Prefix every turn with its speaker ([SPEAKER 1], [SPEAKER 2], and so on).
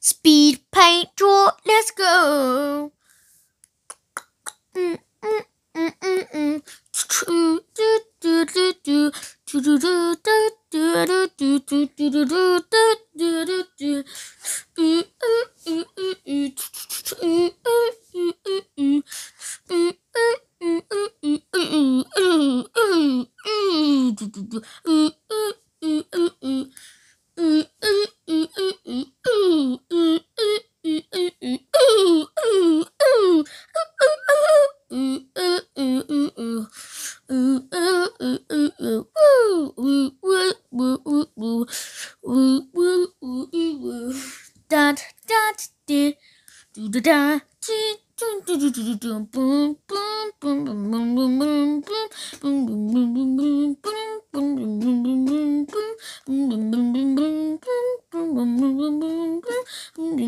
[SPEAKER 1] Speed paint draw, let's go. Mm, mm, mm, mm,
[SPEAKER 2] mm. woo woo woo woo woo woo woo woo woo da da da do da da boom boom boom boom boom boom boom boom boom boom boom boom boom boom